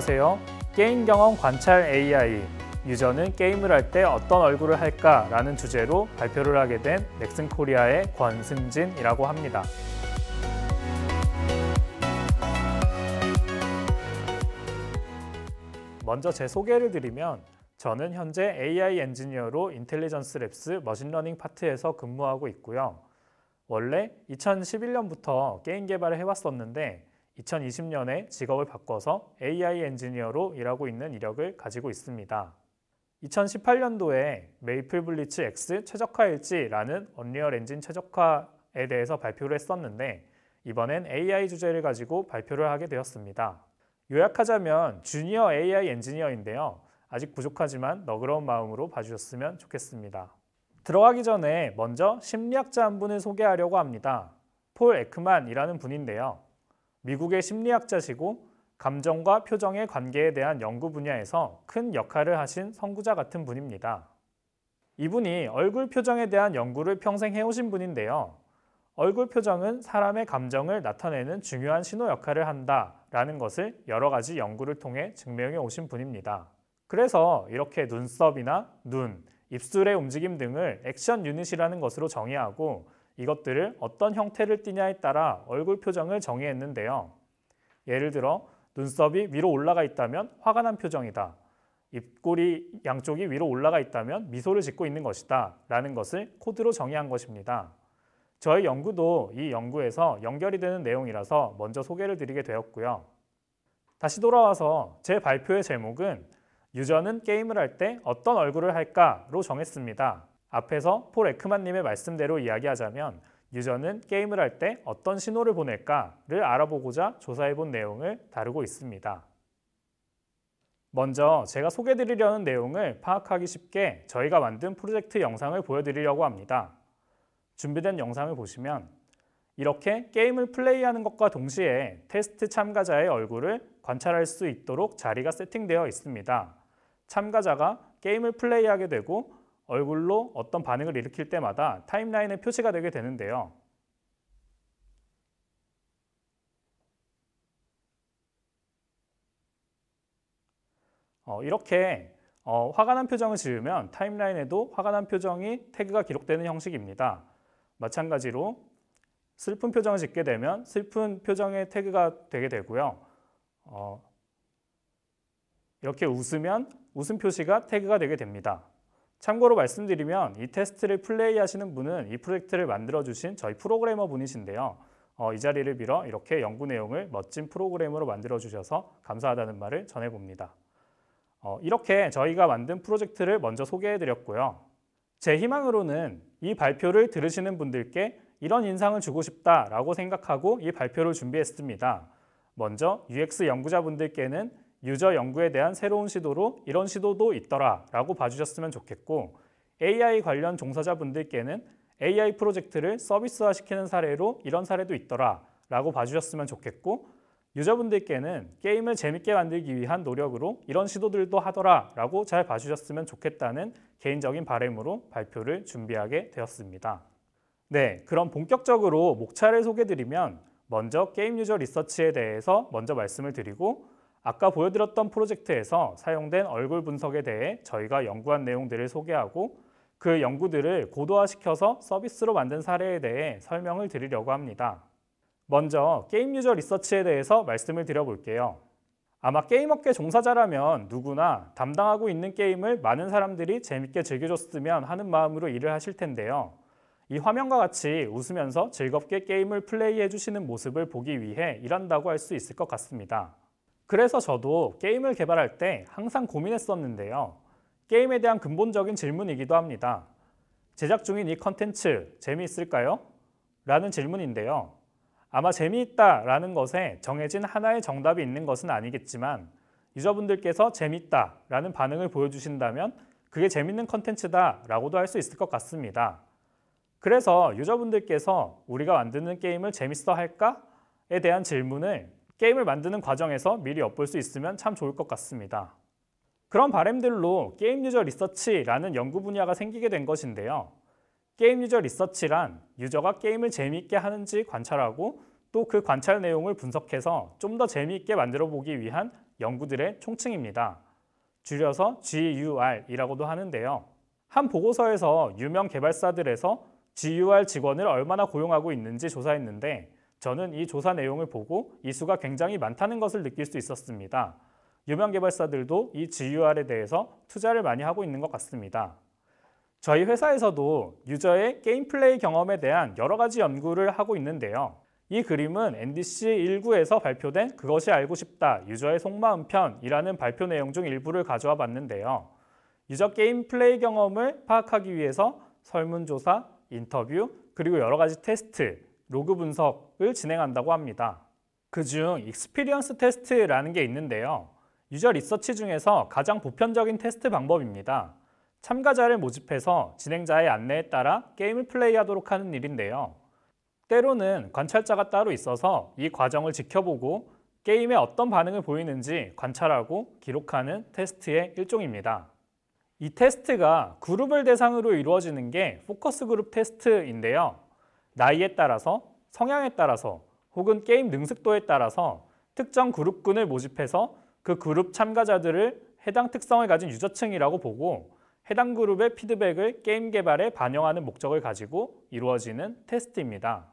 안녕하세요. 게임 경험 관찰 AI 유저는 게임을 할 때 어떤 얼굴을 할까? 라는 주제로 발표를 하게 된 넥슨 코리아의 권승진이라고 합니다. 먼저 제 소개를 드리면 저는 현재 AI 엔지니어로 인텔리전스 랩스 머신러닝 파트에서 근무하고 있고요. 원래 2011년부터 게임 개발을 해왔었는데 2020년에 직업을 바꿔서 AI 엔지니어로 일하고 있는 이력을 가지고 있습니다. 2018년도에 메이플 블리츠 X 최적화일지라는 언리얼 엔진 최적화에 대해서 발표를 했었는데 이번엔 AI 주제를 가지고 발표를 하게 되었습니다. 요약하자면 주니어 AI 엔지니어인데요. 아직 부족하지만 너그러운 마음으로 봐주셨으면 좋겠습니다. 들어가기 전에 먼저 심리학자 한 분을 소개하려고 합니다. 폴 에크만이라는 분인데요. 미국의 심리학자시고 감정과 표정의 관계에 대한 연구 분야에서 큰 역할을 하신 선구자 같은 분입니다. 이분이 얼굴 표정에 대한 연구를 평생 해오신 분인데요. 얼굴 표정은 사람의 감정을 나타내는 중요한 신호 역할을 한다라는 것을 여러 가지 연구를 통해 증명해 오신 분입니다. 그래서 이렇게 눈썹이나 눈, 입술의 움직임 등을 액션 유닛이라는 것으로 정의하고 이것들을 어떤 형태를 띠냐에 따라 얼굴 표정을 정의했는데요. 예를 들어 눈썹이 위로 올라가 있다면 화가 난 표정이다. 입꼬리 양쪽이 위로 올라가 있다면 미소를 짓고 있는 것이다 라는 것을 코드로 정의한 것입니다. 저의 연구도 이 연구에서 연결이 되는 내용이라서 먼저 소개를 드리게 되었고요. 다시 돌아와서 제 발표의 제목은 유저는 게임을 할 때 어떤 얼굴을 할까로 정했습니다. 앞에서 폴 에크만님의 말씀대로 이야기하자면 유저는 게임을 할 때 어떤 신호를 보낼까를 알아보고자 조사해본 내용을 다루고 있습니다. 먼저 제가 소개드리려는 해 내용을 파악하기 쉽게 저희가 만든 프로젝트 영상을 보여드리려고 합니다. 준비된 영상을 보시면 이렇게 게임을 플레이하는 것과 동시에 테스트 참가자의 얼굴을 관찰할 수 있도록 자리가 세팅되어 있습니다. 참가자가 게임을 플레이하게 되고 얼굴로 어떤 반응을 일으킬 때마다 타임라인에 표시가 되게 되는데요. 어, 이렇게 어, 화가 난 표정을 지으면 타임라인에도 화가 난 표정이 태그가 기록되는 형식입니다. 마찬가지로 슬픈 표정을 짓게 되면 슬픈 표정의 태그가 되게 되고요. 어, 이렇게 웃으면 웃음 표시가 태그가 되게 됩니다. 참고로 말씀드리면 이 테스트를 플레이하시는 분은 이 프로젝트를 만들어주신 저희 프로그래머 분이신데요. 어, 이 자리를 빌어 이렇게 연구 내용을 멋진 프로그램으로 만들어주셔서 감사하다는 말을 전해봅니다. 어, 이렇게 저희가 만든 프로젝트를 먼저 소개해드렸고요. 제 희망으로는 이 발표를 들으시는 분들께 이런 인상을 주고 싶다라고 생각하고 이 발표를 준비했습니다. 먼저 UX 연구자분들께는 유저 연구에 대한 새로운 시도로 이런 시도도 있더라라고 봐주셨으면 좋겠고 AI 관련 종사자분들께는 AI 프로젝트를 서비스화시키는 사례로 이런 사례도 있더라라고 봐주셨으면 좋겠고 유저분들께는 게임을 재밌게 만들기 위한 노력으로 이런 시도들도 하더라라고 잘 봐주셨으면 좋겠다는 개인적인 바램으로 발표를 준비하게 되었습니다. 네, 그럼 본격적으로 목차를 소개드리면 먼저 게임 유저 리서치에 대해서 먼저 말씀을 드리고 아까 보여드렸던 프로젝트에서 사용된 얼굴 분석에 대해 저희가 연구한 내용들을 소개하고 그 연구들을 고도화시켜서 서비스로 만든 사례에 대해 설명을 드리려고 합니다. 먼저 게임 유저 리서치에 대해서 말씀을 드려볼게요. 아마 게임업계 종사자라면 누구나 담당하고 있는 게임을 많은 사람들이 재밌게 즐겨줬으면 하는 마음으로 일을 하실 텐데요. 이 화면과 같이 웃으면서 즐겁게 게임을 플레이해 주시는 모습을 보기 위해 일한다고 할 수 있을 것 같습니다. 그래서 저도 게임을 개발할 때 항상 고민했었는데요. 게임에 대한 근본적인 질문이기도 합니다. 제작 중인 이 컨텐츠 재미있을까요? 라는 질문인데요. 아마 재미있다 라는 것에 정해진 하나의 정답이 있는 것은 아니겠지만 유저분들께서 재밌다 라는 반응을 보여주신다면 그게 재밌는 컨텐츠다 라고도 할 수 있을 것 같습니다. 그래서 유저분들께서 우리가 만드는 게임을 재밌어 할까에 대한 질문을 게임을 만드는 과정에서 미리 엿볼 수 있으면 참 좋을 것 같습니다. 그런 바램들로 게임 유저 리서치라는 연구 분야가 생기게 된 것인데요. 게임 유저 리서치란 유저가 게임을 재미있게 하는지 관찰하고 또 그 관찰 내용을 분석해서 좀 더 재미있게 만들어 보기 위한 연구들의 총칭입니다. 줄여서 GUR이라고도 하는데요. 한 보고서에서 유명 개발사들에서 GUR 직원을 얼마나 고용하고 있는지 조사했는데 저는 이 조사 내용을 보고 이수가 굉장히 많다는 것을 느낄 수 있었습니다. 유명 개발사들도 이 GUR에 대해서 투자를 많이 하고 있는 것 같습니다. 저희 회사에서도 유저의 게임 플레이 경험에 대한 여러 가지 연구를 하고 있는데요. 이 그림은 NDC19에서 발표된 그것이 알고 싶다 유저의 속마음 편이라는 발표 내용 중 일부를 가져와 봤는데요. 유저 게임 플레이 경험을 파악하기 위해서 설문조사, 인터뷰, 그리고 여러 가지 테스트, 로그 분석을 진행한다고 합니다. 그중 익스피리언스 테스트라는 게 있는데요. 유저 리서치 중에서 가장 보편적인 테스트 방법입니다. 참가자를 모집해서 진행자의 안내에 따라 게임을 플레이하도록 하는 일인데요. 때로는 관찰자가 따로 있어서 이 과정을 지켜보고 게임에 어떤 반응을 보이는지 관찰하고 기록하는 테스트의 일종입니다. 이 테스트가 그룹을 대상으로 이루어지는 게 포커스 그룹 테스트인데요. 나이에 따라서, 성향에 따라서, 혹은 게임 능숙도에 따라서 특정 그룹군을 모집해서 그 그룹 참가자들을 해당 특성을 가진 유저층이라고 보고 해당 그룹의 피드백을 게임 개발에 반영하는 목적을 가지고 이루어지는 테스트입니다.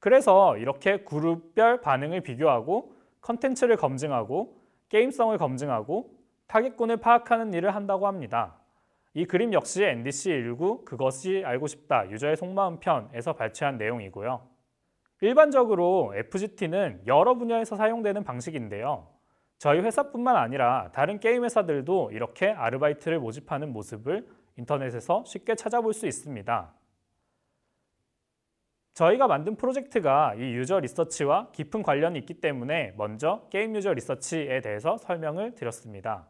그래서 이렇게 그룹별 반응을 비교하고 컨텐츠를 검증하고 게임성을 검증하고 타겟군을 파악하는 일을 한다고 합니다. 이 그림 역시 NDC19 그것이 알고 싶다 유저의 속마음 편에서 발췌한 내용이고요. 일반적으로 FGT는 여러 분야에서 사용되는 방식인데요. 저희 회사뿐만 아니라 다른 게임 회사들도 이렇게 아르바이트를 모집하는 모습을 인터넷에서 쉽게 찾아볼 수 있습니다. 저희가 만든 프로젝트가 이 유저 리서치와 깊은 관련이 있기 때문에 먼저 게임 유저 리서치에 대해서 설명을 드렸습니다.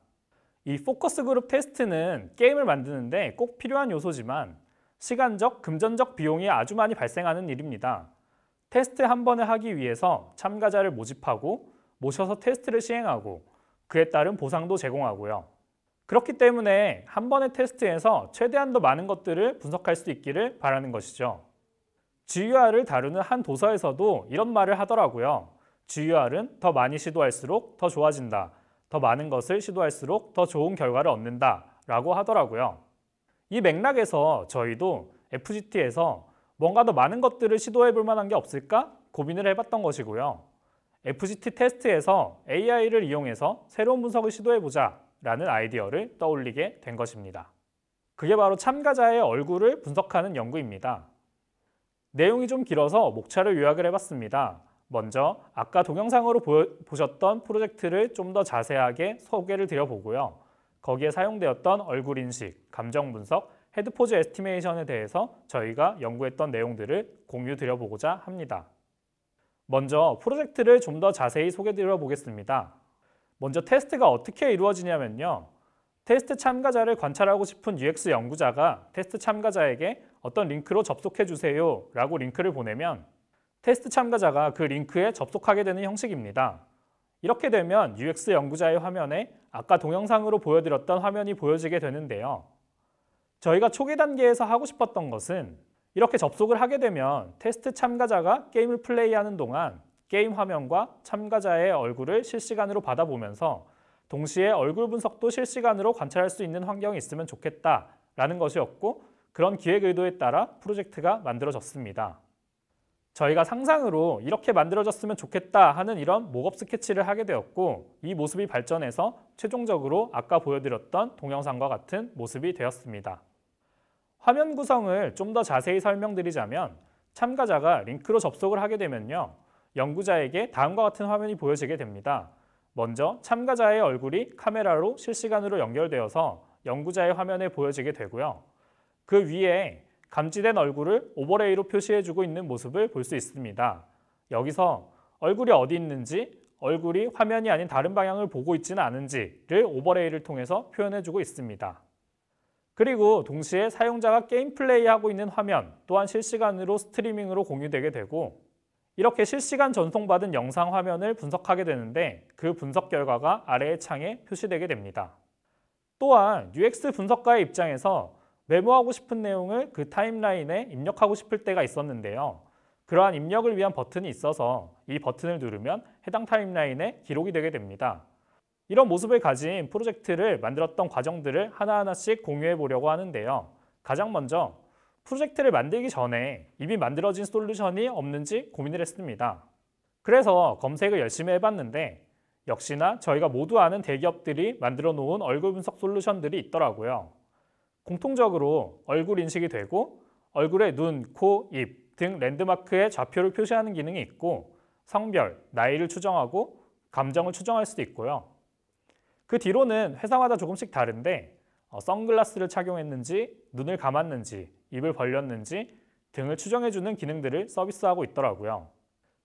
이 포커스 그룹 테스트는 게임을 만드는데 꼭 필요한 요소지만 시간적, 금전적 비용이 아주 많이 발생하는 일입니다. 테스트 한 번을 하기 위해서 참가자를 모집하고 모셔서 테스트를 시행하고 그에 따른 보상도 제공하고요. 그렇기 때문에 한 번의 테스트에서 최대한 더 많은 것들을 분석할 수 있기를 바라는 것이죠. GUR을 다루는 한 도서에서도 이런 말을 하더라고요. GUR은 더 많이 시도할수록 더 좋아진다. 더 많은 것을 시도할수록 더 좋은 결과를 얻는다라고 하더라고요. 이 맥락에서 저희도 FGT에서 뭔가 더 많은 것들을 시도해 볼 만한 게 없을까 고민을 해봤던 것이고요. FGT 테스트에서 AI를 이용해서 새로운 분석을 시도해보자 라는 아이디어를 떠올리게 된 것입니다. 그게 바로 참가자의 얼굴을 분석하는 연구입니다. 내용이 좀 길어서 목차를 요약을 해봤습니다. 먼저 아까 동영상으로 보셨던 프로젝트를 좀 더 자세하게 소개를 드려보고요. 거기에 사용되었던 얼굴 인식, 감정 분석, 헤드포즈 에스티메이션에 대해서 저희가 연구했던 내용들을 공유 드려보고자 합니다. 먼저 프로젝트를 좀 더 자세히 소개 드려보겠습니다. 먼저 테스트가 어떻게 이루어지냐면요. 테스트 참가자를 관찰하고 싶은 UX 연구자가 테스트 참가자에게 어떤 링크로 접속해 주세요 라고 링크를 보내면 테스트 참가자가 그 링크에 접속하게 되는 형식입니다. 이렇게 되면 UX 연구자의 화면에 아까 동영상으로 보여드렸던 화면이 보여지게 되는데요. 저희가 초기 단계에서 하고 싶었던 것은 이렇게 접속을 하게 되면 테스트 참가자가 게임을 플레이하는 동안 게임 화면과 참가자의 얼굴을 실시간으로 받아보면서 동시에 얼굴 분석도 실시간으로 관찰할 수 있는 환경이 있으면 좋겠다라는 것이었고 그런 기획 의도에 따라 프로젝트가 만들어졌습니다. 저희가 상상으로 이렇게 만들어졌으면 좋겠다 하는 이런 목업 스케치를 하게 되었고 이 모습이 발전해서 최종적으로 아까 보여드렸던 동영상과 같은 모습이 되었습니다. 화면 구성을 좀 더 자세히 설명드리자면 참가자가 링크로 접속을 하게 되면요. 연구자에게 다음과 같은 화면이 보여지게 됩니다. 먼저 참가자의 얼굴이 카메라로 실시간으로 연결되어서 연구자의 화면에 보여지게 되고요. 그 위에 감지된 얼굴을 오버레이로 표시해주고 있는 모습을 볼 수 있습니다. 여기서 얼굴이 어디 있는지, 얼굴이 화면이 아닌 다른 방향을 보고 있지는 않은지를 오버레이를 통해서 표현해주고 있습니다. 그리고 동시에 사용자가 게임 플레이하고 있는 화면 또한 실시간으로 스트리밍으로 공유되게 되고 이렇게 실시간 전송받은 영상 화면을 분석하게 되는데 그 분석 결과가 아래의 창에 표시되게 됩니다. 또한 UX 분석가의 입장에서 메모하고 싶은 내용을 그 타임라인에 입력하고 싶을 때가 있었는데요. 그러한 입력을 위한 버튼이 있어서 이 버튼을 누르면 해당 타임라인에 기록이 되게 됩니다. 이런 모습을 가진 프로젝트를 만들었던 과정들을 하나하나씩 공유해 보려고 하는데요. 가장 먼저 프로젝트를 만들기 전에 이미 만들어진 솔루션이 없는지 고민을 했습니다. 그래서 검색을 열심히 해봤는데 역시나 저희가 모두 아는 대기업들이 만들어 놓은 얼굴 분석 솔루션들이 있더라고요. 공통적으로 얼굴 인식이 되고 얼굴에 눈, 코, 입 등 랜드마크의 좌표를 표시하는 기능이 있고 성별, 나이를 추정하고 감정을 추정할 수도 있고요. 그 뒤로는 회사마다 조금씩 다른데 어, 선글라스를 착용했는지, 눈을 감았는지, 입을 벌렸는지 등을 추정해주는 기능들을 서비스하고 있더라고요.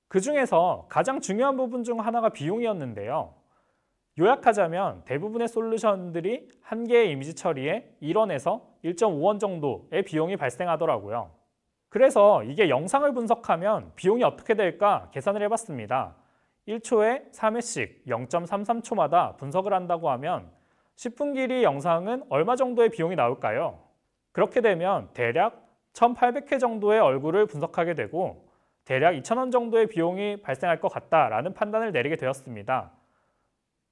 그 중에서 가장 중요한 부분 중 하나가 비용이었는데요. 요약하자면 대부분의 솔루션들이 한 개의 이미지 처리에 1원에서 1.5원 정도의 비용이 발생하더라고요. 그래서 이게 영상을 분석하면 비용이 어떻게 될까 계산을 해봤습니다. 1초에 3회씩 0.33초마다 분석을 한다고 하면 10분 길이 영상은 얼마 정도의 비용이 나올까요? 그렇게 되면 대략 1,800회 정도의 얼굴을 분석하게 되고 대략 2,000원 정도의 비용이 발생할 것 같다라는 판단을 내리게 되었습니다.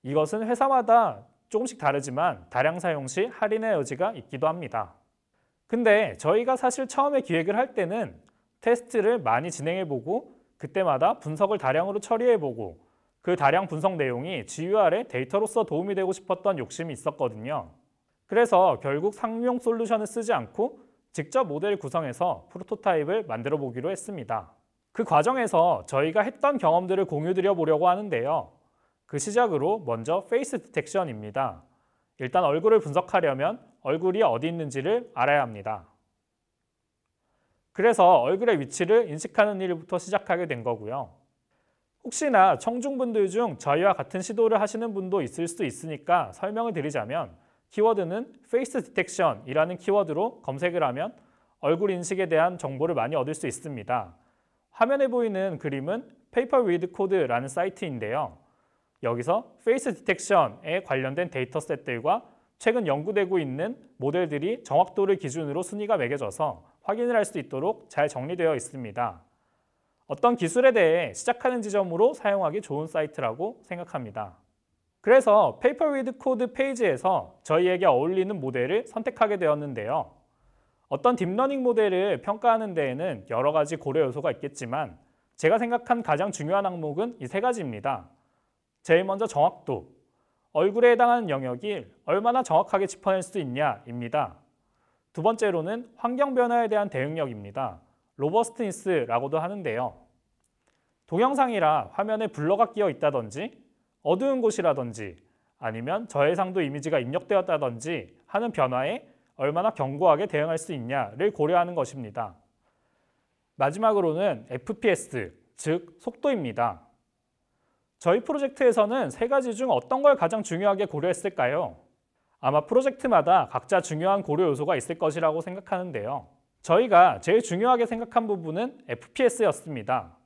이것은 회사마다 조금씩 다르지만 다량 사용 시 할인의 여지가 있기도 합니다. 근데 저희가 사실 처음에 기획을 할 때는 테스트를 많이 진행해보고 그때마다 분석을 다량으로 처리해보고 그 다량 분석 내용이 GUR의 데이터로서 도움이 되고 싶었던 욕심이 있었거든요. 그래서 결국 상용 솔루션을 쓰지 않고 직접 모델을 구성해서 프로토타입을 만들어 보기로 했습니다. 그 과정에서 저희가 했던 경험들을 공유드려 보려고 하는데요. 그 시작으로 먼저 페이스 디텍션입니다. 일단 얼굴을 분석하려면 얼굴이 어디 있는지를 알아야 합니다. 그래서 얼굴의 위치를 인식하는 일부터 시작하게 된 거고요. 혹시나 청중분들 중 저희와 같은 시도를 하시는 분도 있을 수 있으니까 설명을 드리자면 키워드는 페이스 디텍션이라는 키워드로 검색을 하면 얼굴 인식에 대한 정보를 많이 얻을 수 있습니다. 화면에 보이는 그림은 Paper w 페 t h c o d e 라는 사이트인데요. 여기서 페이스 디텍션에 관련된 데이터셋들과 최근 연구되고 있는 모델들이 정확도를 기준으로 순위가 매겨져서 확인을 할 수 있도록 잘 정리되어 있습니다. 어떤 기술에 대해 시작하는 지점으로 사용하기 좋은 사이트라고 생각합니다. 그래서 페이퍼 위드 코드 페이지에서 저희에게 어울리는 모델을 선택하게 되었는데요. 어떤 딥러닝 모델을 평가하는 데에는 여러 가지 고려 요소가 있겠지만 제가 생각한 가장 중요한 항목은 이 세 가지입니다. 제일 먼저 정확도, 얼굴에 해당하는 영역이 얼마나 정확하게 짚어낼 수 있냐입니다. 두 번째로는 환경 변화에 대한 대응력입니다. 로버스트니스라고도 하는데요. 동영상이라 화면에 블러가 끼어 있다든지 어두운 곳이라든지 아니면 저해상도 이미지가 입력되었다든지 하는 변화에 얼마나 견고하게 대응할 수 있냐를 고려하는 것입니다. 마지막으로는 FPS, 즉 속도입니다. 저희 프로젝트에서는 세 가지 중 어떤 걸 가장 중요하게 고려했을까요? 아마 프로젝트마다 각자 중요한 고려 요소가 있을 것이라고 생각하는데요. 저희가 제일 중요하게 생각한 부분은 FPS였습니다.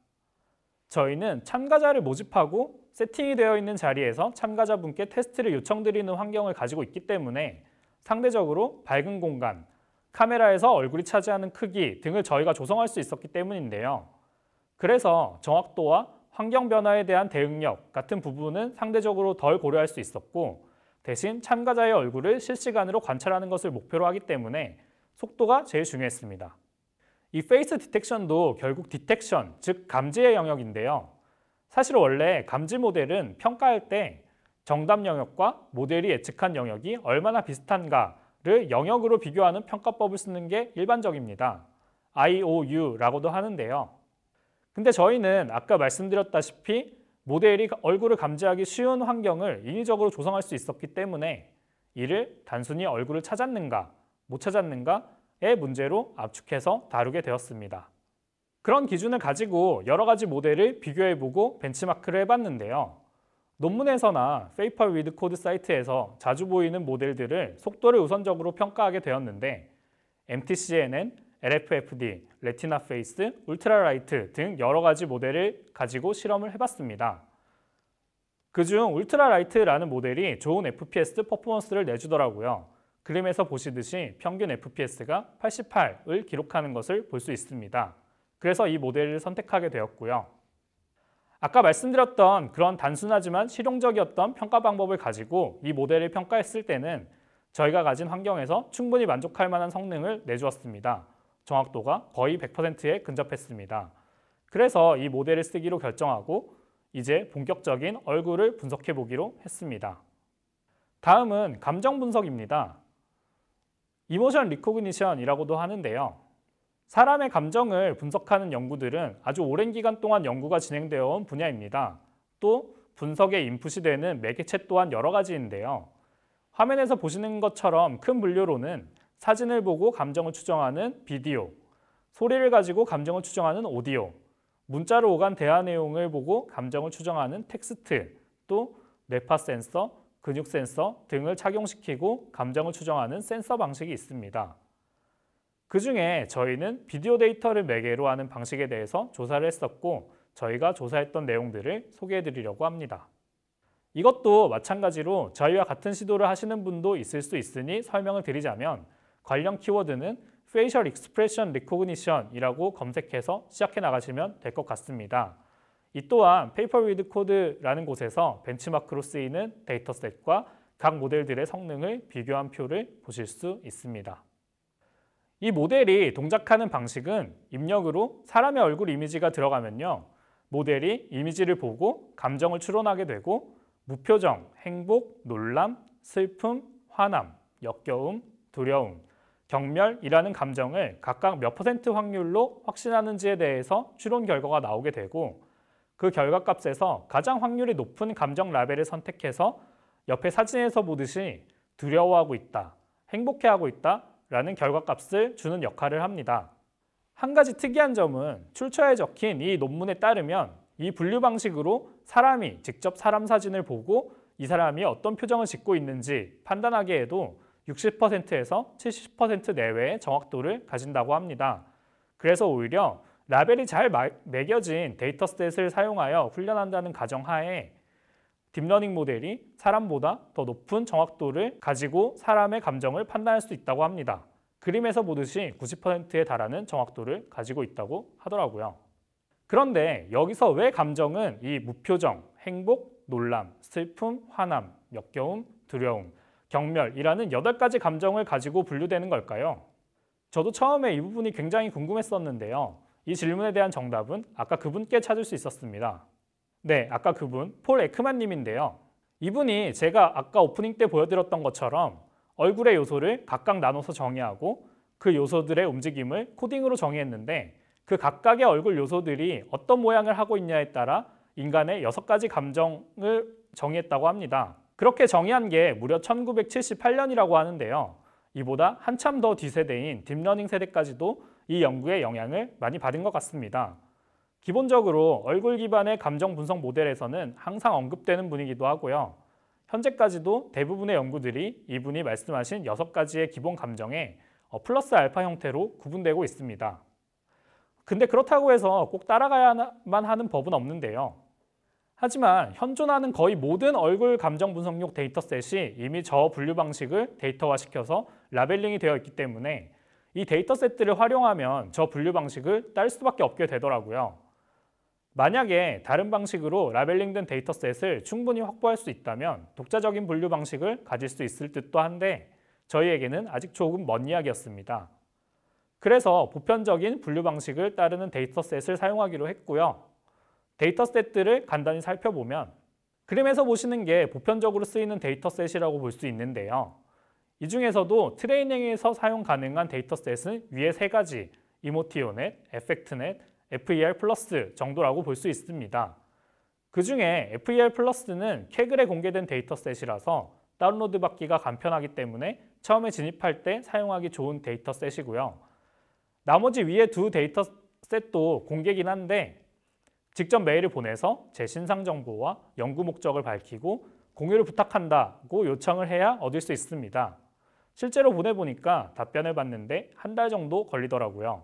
저희는 참가자를 모집하고 세팅이 되어 있는 자리에서 참가자분께 테스트를 요청드리는 환경을 가지고 있기 때문에 상대적으로 밝은 공간, 카메라에서 얼굴이 차지하는 크기 등을 저희가 조성할 수 있었기 때문인데요. 그래서 정확도와 환경 변화에 대한 대응력 같은 부분은 상대적으로 덜 고려할 수 있었고 대신 참가자의 얼굴을 실시간으로 관찰하는 것을 목표로 하기 때문에 속도가 제일 중요했습니다. 이 페이스 디텍션도 결국 디텍션, 즉 감지의 영역인데요. 사실 원래 감지 모델은 평가할 때 정답 영역과 모델이 예측한 영역이 얼마나 비슷한가를 영역으로 비교하는 평가법을 쓰는 게 일반적입니다. IOU라고도 하는데요. 근데 저희는 아까 말씀드렸다시피 모델이 얼굴을 감지하기 쉬운 환경을 인위적으로 조성할 수 있었기 때문에 이를 단순히 얼굴을 찾았는가 못 찾았는가의 문제로 압축해서 다루게 되었습니다. 그런 기준을 가지고 여러 가지 모델을 비교해보고 벤치마크를 해봤는데요. 논문에서나 페이퍼 위드 코드 사이트에서 자주 보이는 모델들을 속도를 우선적으로 평가하게 되었는데 MTC에는 LFFD, 레티나 페이스, 울트라라이트 등 여러 가지 모델을 가지고 실험을 해봤습니다. 그중 울트라라이트라는 모델이 좋은 FPS 퍼포먼스를 내주더라고요. 그림에서 보시듯이 평균 FPS가 88을 기록하는 것을 볼 수 있습니다. 그래서 이 모델을 선택하게 되었고요. 아까 말씀드렸던 그런 단순하지만 실용적이었던 평가 방법을 가지고 이 모델을 평가했을 때는 저희가 가진 환경에서 충분히 만족할 만한 성능을 내주었습니다. 정확도가 거의 100%에 근접했습니다. 그래서 이 모델을 쓰기로 결정하고 이제 본격적인 얼굴을 분석해 보기로 했습니다. 다음은 감정 분석입니다. 이모션 리코그니션이라고도 하는데요. 사람의 감정을 분석하는 연구들은 아주 오랜 기간 동안 연구가 진행되어 온 분야입니다. 또 분석에 인풋이 되는 매개체 또한 여러 가지인데요. 화면에서 보시는 것처럼 큰 분류로는 사진을 보고 감정을 추정하는 비디오, 소리를 가지고 감정을 추정하는 오디오, 문자로 오간 대화 내용을 보고 감정을 추정하는 텍스트, 또 뇌파 센서, 근육 센서 등을 착용시키고 감정을 추정하는 센서 방식이 있습니다. 그 중에 저희는 비디오 데이터를 매개로 하는 방식에 대해서 조사를 했었고 저희가 조사했던 내용들을 소개해 드리려고 합니다. 이것도 마찬가지로 저희와 같은 시도를 하시는 분도 있을 수 있으니 설명을 드리자면 관련 키워드는 Facial Expression Recognition이라고 검색해서 시작해 나가시면 될 것 같습니다. 이 또한 페이퍼 위드 코드라는 곳에서 벤치마크로 쓰이는 데이터셋과 각 모델들의 성능을 비교한 표를 보실 수 있습니다. 이 모델이 동작하는 방식은 입력으로 사람의 얼굴 이미지가 들어가면요. 모델이 이미지를 보고 감정을 추론하게 되고 무표정, 행복, 놀람, 슬픔, 화남, 역겨움, 두려움 경멸이라는 감정을 각각 몇 퍼센트 확률로 확신하는지에 대해서 추론 결과가 나오게 되고 그 결과값에서 가장 확률이 높은 감정 라벨을 선택해서 옆에 사진에서 보듯이 두려워하고 있다, 행복해하고 있다 라는 결과값을 주는 역할을 합니다. 한 가지 특이한 점은 출처에 적힌 이 논문에 따르면 이 분류 방식으로 사람이 직접 사람 사진을 보고 이 사람이 어떤 표정을 짓고 있는지 판단하기에도 60%에서 70% 내외의 정확도를 가진다고 합니다. 그래서 오히려 라벨이 잘 매겨진 데이터셋을 사용하여 훈련한다는 가정하에 딥러닝 모델이 사람보다 더 높은 정확도를 가지고 사람의 감정을 판단할 수 있다고 합니다. 그림에서 보듯이 90%에 달하는 정확도를 가지고 있다고 하더라고요. 그런데 여기서 왜 감정은 이 무표정, 행복, 놀람, 슬픔, 화남, 역겨움, 두려움 경멸이라는 8 가지 감정을 가지고 분류되는 걸까요? 저도 처음에 이 부분이 굉장히 궁금했었는데요. 이 질문에 대한 정답은 아까 그분께 찾을 수 있었습니다. 네, 아까 그분 폴 에크만 님인데요. 이분이 제가 아까 오프닝 때 보여드렸던 것처럼 얼굴의 요소를 각각 나눠서 정의하고 그 요소들의 움직임을 코딩으로 정의했는데 그 각각의 얼굴 요소들이 어떤 모양을 하고 있냐에 따라 인간의 6 가지 감정을 정의했다고 합니다. 그렇게 정의한 게 무려 1978년이라고 하는데요. 이보다 한참 더 뒤세대인 딥러닝 세대까지도 이연구에 영향을 많이 받은 것 같습니다. 기본적으로 얼굴 기반의 감정 분석 모델에서는 항상 언급되는 분이기도 하고요. 현재까지도 대부분의 연구들이 이분이 말씀하신 6가지의 기본 감정에 어, 플러스 알파 형태로 구분되고 있습니다. 근데 그렇다고 해서 꼭 따라가야만 하는 법은 없는데요. 하지만 현존하는 거의 모든 얼굴 감정 분석용 데이터셋이 이미 저 분류 방식을 데이터화시켜서 라벨링이 되어 있기 때문에 이 데이터셋들을 활용하면 저 분류 방식을 딸 수밖에 없게 되더라고요. 만약에 다른 방식으로 라벨링된 데이터셋을 충분히 확보할 수 있다면 독자적인 분류 방식을 가질 수 있을 듯도 한데 저희에게는 아직 조금 먼 이야기였습니다. 그래서 보편적인 분류 방식을 따르는 데이터셋을 사용하기로 했고요. 데이터셋들을 간단히 살펴보면 그림에서 보시는 게 보편적으로 쓰이는 데이터셋이라고 볼 수 있는데요. 이 중에서도 트레이닝에서 사용 가능한 데이터셋은 위에 세 가지 이모티오넷, 에펙트넷, FER 플러스 정도라고 볼 수 있습니다. 그 중에 FER 플러스는 캐글에 공개된 데이터셋이라서 다운로드 받기가 간편하기 때문에 처음에 진입할 때 사용하기 좋은 데이터셋이고요. 나머지 위에 두 데이터셋도 공개긴 한데 직접 메일을 보내서 제 신상 정보와 연구 목적을 밝히고 공유를 부탁한다고 요청을 해야 얻을 수 있습니다. 실제로 보내보니까 답변을 받는데 한 달 정도 걸리더라고요.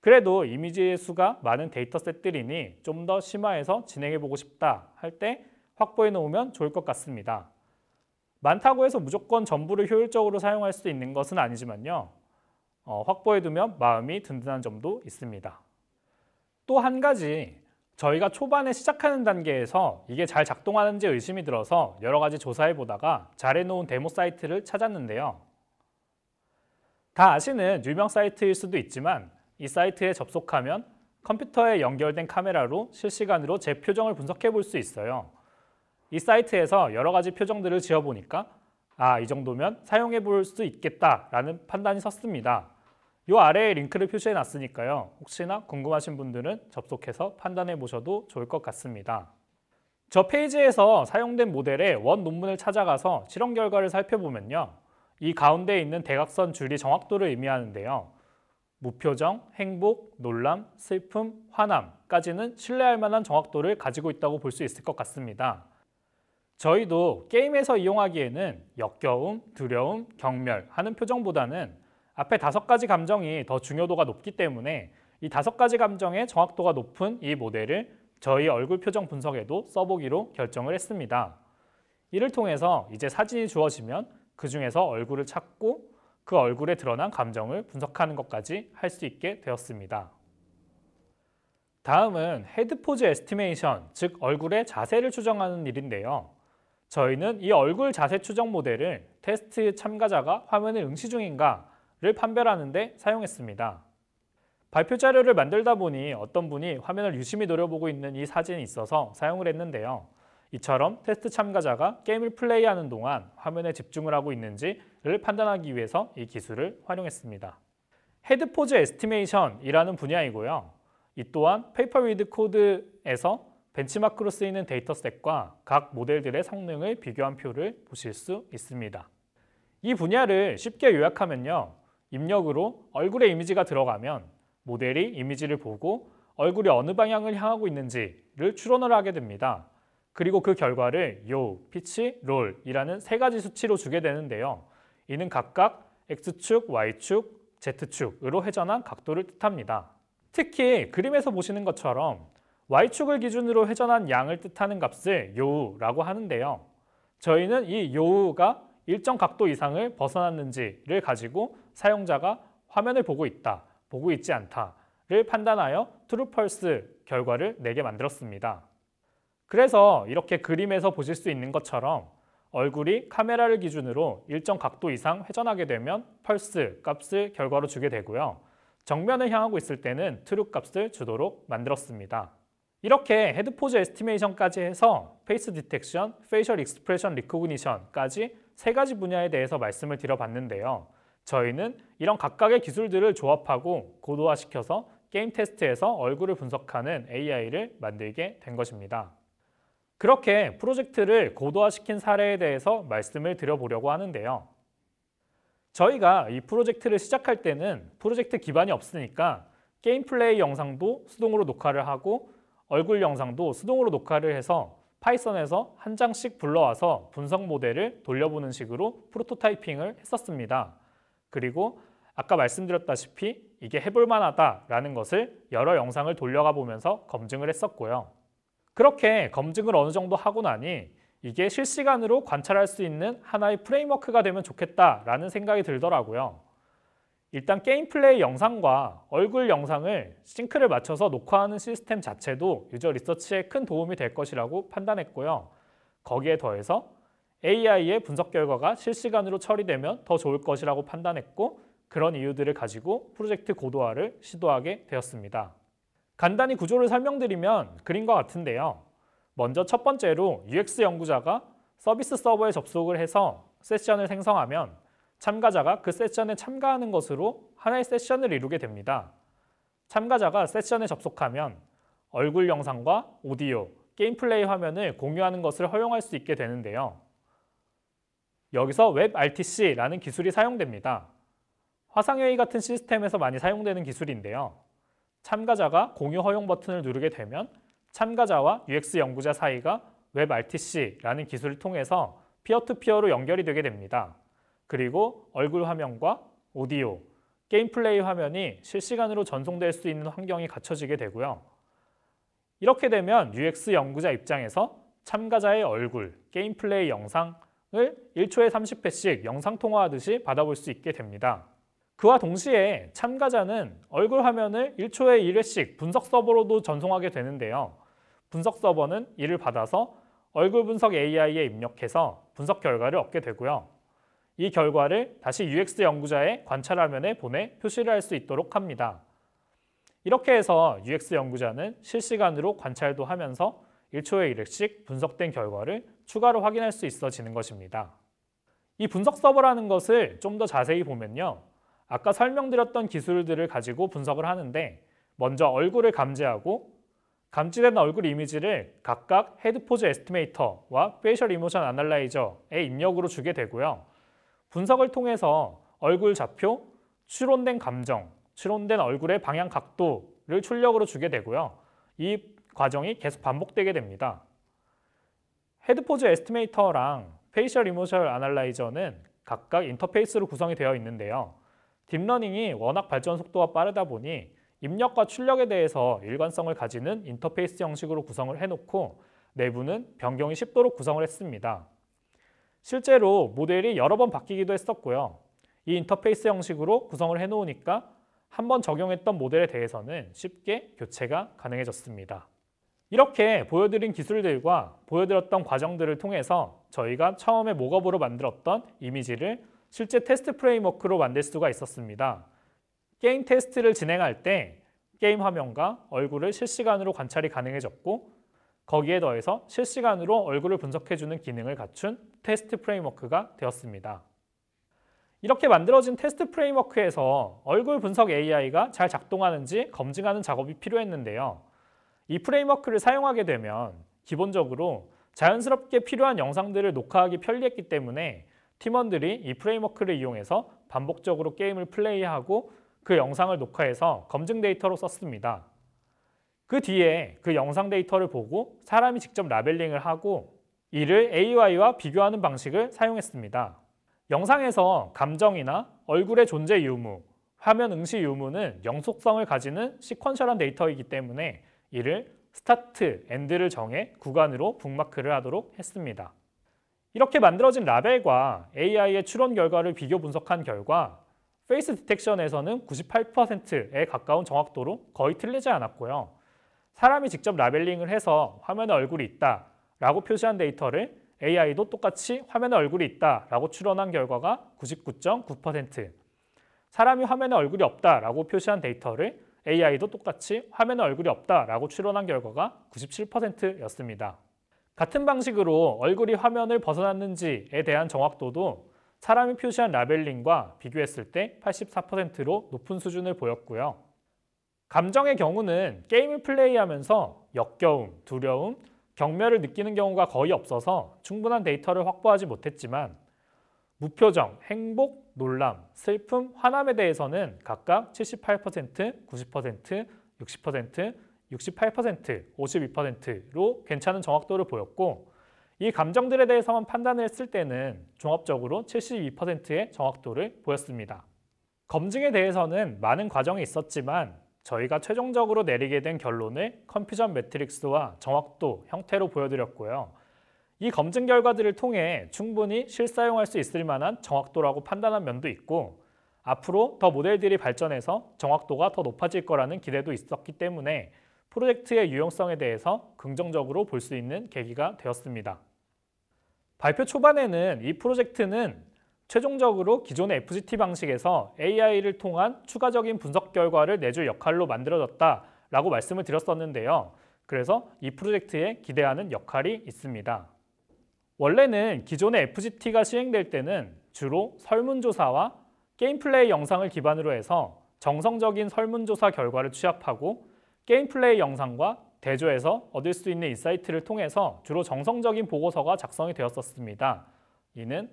그래도 이미지의 수가 많은 데이터셋들이니 좀 더 심화해서 진행해보고 싶다 할 때 확보해 놓으면 좋을 것 같습니다. 많다고 해서 무조건 전부를 효율적으로 사용할 수 있는 것은 아니지만요. 어, 확보해 두면 마음이 든든한 점도 있습니다. 또 한 가지 저희가 초반에 시작하는 단계에서 이게 잘 작동하는지 의심이 들어서 여러 가지 조사해 보다가 잘해놓은 데모 사이트를 찾았는데요. 다 아시는 유명 사이트일 수도 있지만 이 사이트에 접속하면 컴퓨터에 연결된 카메라로 실시간으로 제 표정을 분석해 볼 수 있어요. 이 사이트에서 여러 가지 표정들을 지어보니까 아, 이 정도면 사용해 볼 수 있겠다라는 판단이 섰습니다. 이 아래에 링크를 표시해 놨으니까요. 혹시나 궁금하신 분들은 접속해서 판단해 보셔도 좋을 것 같습니다. 저 페이지에서 사용된 모델의 원 논문을 찾아가서 실험 결과를 살펴보면요. 이 가운데 있는 대각선 줄이 정확도를 의미하는데요. 무표정, 행복, 놀람, 슬픔, 화남까지는 신뢰할 만한 정확도를 가지고 있다고 볼 수 있을 것 같습니다. 저희도 게임에서 이용하기에는 역겨움, 두려움, 경멸 하는 표정보다는 앞에 다섯 가지 감정이 더 중요도가 높기 때문에 이 다섯 가지 감정의 정확도가 높은 이 모델을 저희 얼굴 표정 분석에도 써보기로 결정을 했습니다. 이를 통해서 이제 사진이 주어지면 그 중에서 얼굴을 찾고 그 얼굴에 드러난 감정을 분석하는 것까지 할 수 있게 되었습니다. 다음은 헤드포즈 에스티메이션, 즉 얼굴의 자세를 추정하는 일인데요. 저희는 이 얼굴 자세 추정 모델을 테스트 참가자가 화면을 응시 중인가 를 판별하는 데 사용했습니다. 발표 자료를 만들다 보니 어떤 분이 화면을 유심히 노려보고 있는 이 사진이 있어서 사용을 했는데요. 이처럼 테스트 참가자가 게임을 플레이하는 동안 화면에 집중을 하고 있는지를 판단하기 위해서 이 기술을 활용했습니다. 헤드 포즈 에스티메이션이라는 분야이고요. 이 또한 페이퍼 위드 코드에서 벤치마크로 쓰이는 데이터셋과 각 모델들의 성능을 비교한 표를 보실 수 있습니다. 이 분야를 쉽게 요약하면요. 입력으로 얼굴의 이미지가 들어가면 모델이 이미지를 보고 얼굴이 어느 방향을 향하고 있는지를 추론을 하게 됩니다. 그리고 그 결과를 요, 피치, 롤이라는 세 가지 수치로 주게 되는데요. 이는 각각 X축, Y축, Z축으로 회전한 각도를 뜻합니다. 특히 그림에서 보시는 것처럼 Y축을 기준으로 회전한 양을 뜻하는 값을 요우라고 하는데요. 저희는 이 요우가 일정 각도 이상을 벗어났는지를 가지고 사용자가 화면을 보고 있다, 보고 있지 않다를 판단하여 트루펄스 결과를 내게 만들었습니다. 그래서 이렇게 그림에서 보실 수 있는 것처럼 얼굴이 카메라를 기준으로 일정 각도 이상 회전하게 되면 펄스 값을 결과로 주게 되고요. 정면을 향하고 있을 때는 트루 값을 주도록 만들었습니다. 이렇게 헤드 포즈 에스티메이션까지 해서 페이스 디텍션, 페이셜 익스프레션 리코그니션까지 세 가지 분야에 대해서 말씀을 드려봤는데요. 저희는 이런 각각의 기술들을 조합하고 고도화시켜서 게임 테스트에서 얼굴을 분석하는 AI를 만들게 된 것입니다. 그렇게 프로젝트를 고도화시킨 사례에 대해서 말씀을 드려보려고 하는데요. 저희가 이 프로젝트를 시작할 때는 프로젝트 기반이 없으니까 게임 플레이 영상도 수동으로 녹화를 하고 얼굴 영상도 수동으로 녹화를 해서 파이썬에서 한 장씩 불러와서 분석 모델을 돌려보는 식으로 프로토타이핑을 했었습니다. 그리고 아까 말씀드렸다시피 이게 해볼만하다라는 것을 여러 영상을 돌려가 보면서 검증을 했었고요. 그렇게 검증을 어느 정도 하고 나니 이게 실시간으로 관찰할 수 있는 하나의 프레임워크가 되면 좋겠다라는 생각이 들더라고요. 일단 게임 플레이 영상과 얼굴 영상을 싱크를 맞춰서 녹화하는 시스템 자체도 유저 리서치에 큰 도움이 될 것이라고 판단했고요. 거기에 더해서 AI의 분석 결과가 실시간으로 처리되면 더 좋을 것이라고 판단했고 그런 이유들을 가지고 프로젝트 고도화를 시도하게 되었습니다. 간단히 구조를 설명드리면 그림과 같은데요. 먼저 첫 번째로 UX 연구자가 서비스 서버에 접속을 해서 세션을 생성하면 참가자가 그 세션에 참가하는 것으로 하나의 세션을 이루게 됩니다. 참가자가 세션에 접속하면 얼굴 영상과 오디오, 게임 플레이 화면을 공유하는 것을 허용할 수 있게 되는데요. 여기서 WebRTC라는 기술이 사용됩니다. 화상회의 같은 시스템에서 많이 사용되는 기술인데요. 참가자가 공유 허용 버튼을 누르게 되면 참가자와 UX 연구자 사이가 WebRTC라는 기술을 통해서 피어투피어로 연결이 되게 됩니다. 그리고 얼굴 화면과 오디오, 게임 플레이 화면이 실시간으로 전송될 수 있는 환경이 갖춰지게 되고요. 이렇게 되면 UX 연구자 입장에서 참가자의 얼굴, 게임 플레이 영상을 1초에 30회씩 영상 통화하듯이 받아볼 수 있게 됩니다. 그와 동시에 참가자는 얼굴 화면을 1초에 1회씩 분석 서버로도 전송하게 되는데요. 분석 서버는 이를 받아서 얼굴 분석 AI에 입력해서 분석 결과를 얻게 되고요. 이 결과를 다시 UX 연구자의 관찰 화면에 보내 표시를 할 수 있도록 합니다. 이렇게 해서 UX 연구자는 실시간으로 관찰도 하면서 1초에 1획씩 분석된 결과를 추가로 확인할 수 있어지는 것입니다. 이 분석 서버라는 것을 좀 더 자세히 보면요. 아까 설명드렸던 기술들을 가지고 분석을 하는데 먼저 얼굴을 감지하고 감지된 얼굴 이미지를 각각 헤드 포즈 에스티메이터와 페이셜 이모션 아날라이저의 입력으로 주게 되고요. 분석을 통해서 얼굴 좌표, 추론된 감정, 추론된 얼굴의 방향 각도를 출력으로 주게 되고요. 이 과정이 계속 반복되게 됩니다. 헤드포즈 에스티메이터랑 페이셜 이모셜 아날라이저는 각각 인터페이스로 구성이 되어 있는데요. 딥러닝이 워낙 발전 속도가 빠르다 보니 입력과 출력에 대해서 일관성을 가지는 인터페이스 형식으로 구성을 해놓고 내부는 변경이 쉽도록 구성을 했습니다. 실제로 모델이 여러 번 바뀌기도 했었고요. 이 인터페이스 형식으로 구성을 해놓으니까 한 번 적용했던 모델에 대해서는 쉽게 교체가 가능해졌습니다. 이렇게 보여드린 기술들과 보여드렸던 과정들을 통해서 저희가 처음에 목업으로 만들었던 이미지를 실제 테스트 프레임워크로 만들 수가 있었습니다. 게임 테스트를 진행할 때 게임 화면과 얼굴을 실시간으로 관찰이 가능해졌고 거기에 더해서 실시간으로 얼굴을 분석해주는 기능을 갖춘 테스트 프레임워크가 되었습니다. 이렇게 만들어진 테스트 프레임워크에서 얼굴 분석 AI가 잘 작동하는지 검증하는 작업이 필요했는데요. 이 프레임워크를 사용하게 되면 기본적으로 자연스럽게 필요한 영상들을 녹화하기 편리했기 때문에 팀원들이 이 프레임워크를 이용해서 반복적으로 게임을 플레이하고 그 영상을 녹화해서 검증 데이터로 썼습니다. 그 뒤에 그 영상 데이터를 보고 사람이 직접 라벨링을 하고 이를 AI와 비교하는 방식을 사용했습니다. 영상에서 감정이나 얼굴의 존재 유무, 화면 응시 유무는 영속성을 가지는 시퀀셜한 데이터이기 때문에 이를 스타트, 엔드를 정해 구간으로 북마크를 하도록 했습니다. 이렇게 만들어진 라벨과 AI의 추론 결과를 비교 분석한 결과 페이스 디텍션에서는 98%에 가까운 정확도로 거의 틀리지 않았고요. 사람이 직접 라벨링을 해서 화면에 얼굴이 있다 라고 표시한 데이터를 AI도 똑같이 화면에 얼굴이 있다 라고 추론한 결과가 99.9% 사람이 화면에 얼굴이 없다 라고 표시한 데이터를 AI도 똑같이 화면에 얼굴이 없다 라고 추론한 결과가 97%였습니다. 같은 방식으로 얼굴이 화면을 벗어났는지에 대한 정확도도 사람이 표시한 라벨링과 비교했을 때 84%로 높은 수준을 보였고요. 감정의 경우는 게임을 플레이하면서 역겨움, 두려움, 경멸을 느끼는 경우가 거의 없어서 충분한 데이터를 확보하지 못했지만 무표정, 행복, 놀람, 슬픔, 화남에 대해서는 각각 78%, 90%, 60%, 68%, 52%로 괜찮은 정확도를 보였고 이 감정들에 대해서만 판단을 했을 때는 종합적으로 72%의 정확도를 보였습니다. 검증에 대해서는 많은 과정이 있었지만 저희가 최종적으로 내리게 된 결론을 컴퓨전 매트릭스와 정확도, 형태로 보여드렸고요. 이 검증 결과들을 통해 충분히 실사용할 수 있을 만한 정확도라고 판단한 면도 있고 앞으로 더 모델들이 발전해서 정확도가 더 높아질 거라는 기대도 있었기 때문에 프로젝트의 유용성에 대해서 긍정적으로 볼 수 있는 계기가 되었습니다. 발표 초반에는 이 프로젝트는 최종적으로 기존의 FGT 방식에서 AI를 통한 추가적인 분석 결과를 내줄 역할로 만들어졌다라고 말씀을 드렸었는데요. 그래서 이 프로젝트에 기대하는 역할이 있습니다. 원래는 기존의 FGT가 시행될 때는 주로 설문조사와 게임플레이 영상을 기반으로 해서 정성적인 설문조사 결과를 취합하고 게임플레이 영상과 대조해서 얻을 수 있는 인사이트를 통해서 주로 정성적인 보고서가 작성이 되었었습니다. 이는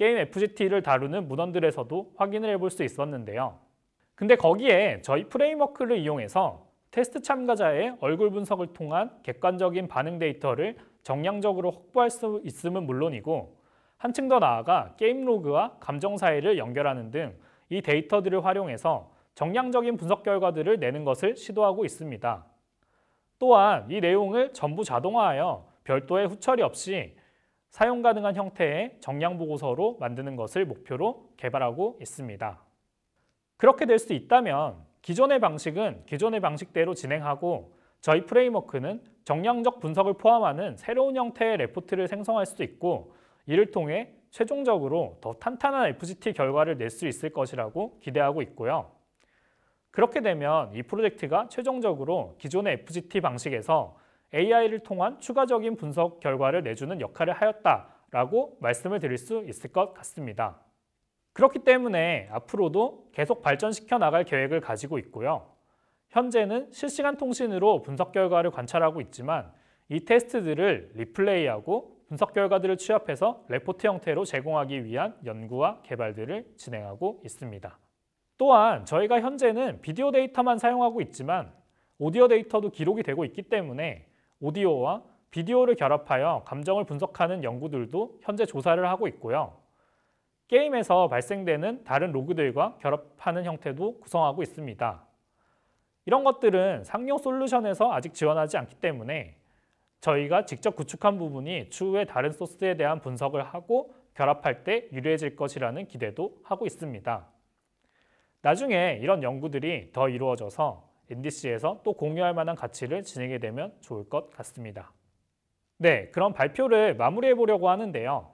게임 FGT를 다루는 문헌들에서도 확인을 해볼 수 있었는데요. 근데 거기에 저희 프레임워크를 이용해서 테스트 참가자의 얼굴 분석을 통한 객관적인 반응 데이터를 정량적으로 확보할 수 있음은 물론이고 한층 더 나아가 게임 로그와 감정 사이를 연결하는 등 이 데이터들을 활용해서 정량적인 분석 결과들을 내는 것을 시도하고 있습니다. 또한 이 내용을 전부 자동화하여 별도의 후처리 없이 사용 가능한 형태의 정량 보고서로 만드는 것을 목표로 개발하고 있습니다. 그렇게 될 수 있다면 기존의 방식은 기존의 방식대로 진행하고 저희 프레임워크는 정량적 분석을 포함하는 새로운 형태의 레포트를 생성할 수도 있고 이를 통해 최종적으로 더 탄탄한 FCT 결과를 낼 수 있을 것이라고 기대하고 있고요. 그렇게 되면 이 프로젝트가 최종적으로 기존의 FCT 방식에서 AI를 통한 추가적인 분석 결과를 내주는 역할을 하였다라고 말씀을 드릴 수 있을 것 같습니다. 그렇기 때문에 앞으로도 계속 발전시켜 나갈 계획을 가지고 있고요. 현재는 실시간 통신으로 분석 결과를 관찰하고 있지만 이 테스트들을 리플레이하고 분석 결과들을 취합해서 레포트 형태로 제공하기 위한 연구와 개발들을 진행하고 있습니다. 또한 저희가 현재는 비디오 데이터만 사용하고 있지만 오디오 데이터도 기록이 되고 있기 때문에 오디오와 비디오를 결합하여 감정을 분석하는 연구들도 현재 조사를 하고 있고요. 게임에서 발생되는 다른 로그들과 결합하는 형태도 구성하고 있습니다. 이런 것들은 상용 솔루션에서 아직 지원하지 않기 때문에 저희가 직접 구축한 부분이 추후에 다른 소스에 대한 분석을 하고 결합할 때 유리해질 것이라는 기대도 하고 있습니다. 나중에 이런 연구들이 더 이루어져서 NDC에서 또 공유할 만한 가치를 지니게 되면 좋을 것 같습니다. 네, 그럼 발표를 마무리해 보려고 하는데요.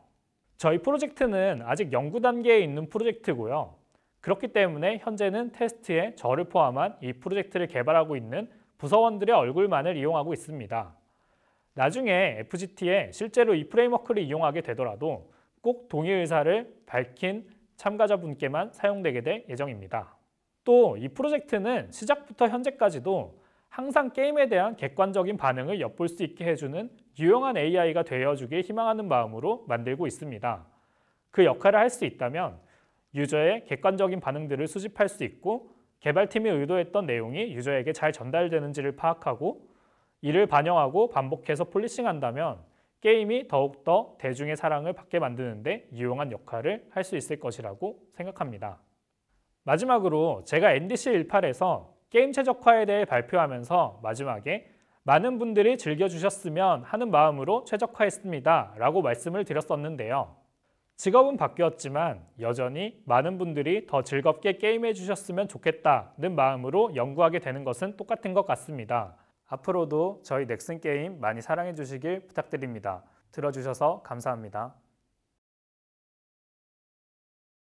저희 프로젝트는 아직 연구 단계에 있는 프로젝트고요. 그렇기 때문에 현재는 테스트에 저를 포함한 이 프로젝트를 개발하고 있는 부서원들의 얼굴만을 이용하고 있습니다. 나중에 FGT에 실제로 이 프레임워크를 이용하게 되더라도 꼭 동의 의사를 밝힌 참가자분께만 사용되게 될 예정입니다. 또이 프로젝트는 시작부터 현재까지도 항상 게임에 대한 객관적인 반응을 엿볼 수 있게 해주는 유용한 AI가 되어주길 희망하는 마음으로 만들고 있습니다. 그 역할을 할 수 있다면 유저의 객관적인 반응들을 수집할 수 있고 개발팀이 의도했던 내용이 유저에게 잘 전달되는지를 파악하고 이를 반영하고 반복해서 폴리싱한다면 게임이 더욱더 대중의 사랑을 받게 만드는 데 유용한 역할을 할 수 있을 것이라고 생각합니다. 마지막으로 제가 NDC18에서 게임 최적화에 대해 발표하면서 마지막에 많은 분들이 즐겨주셨으면 하는 마음으로 최적화했습니다 라고 말씀을 드렸었는데요. 직업은 바뀌었지만 여전히 많은 분들이 더 즐겁게 게임해 주셨으면 좋겠다는 마음으로 연구하게 되는 것은 똑같은 것 같습니다. 앞으로도 저희 넥슨 게임 많이 사랑해 주시길 부탁드립니다. 들어주셔서 감사합니다.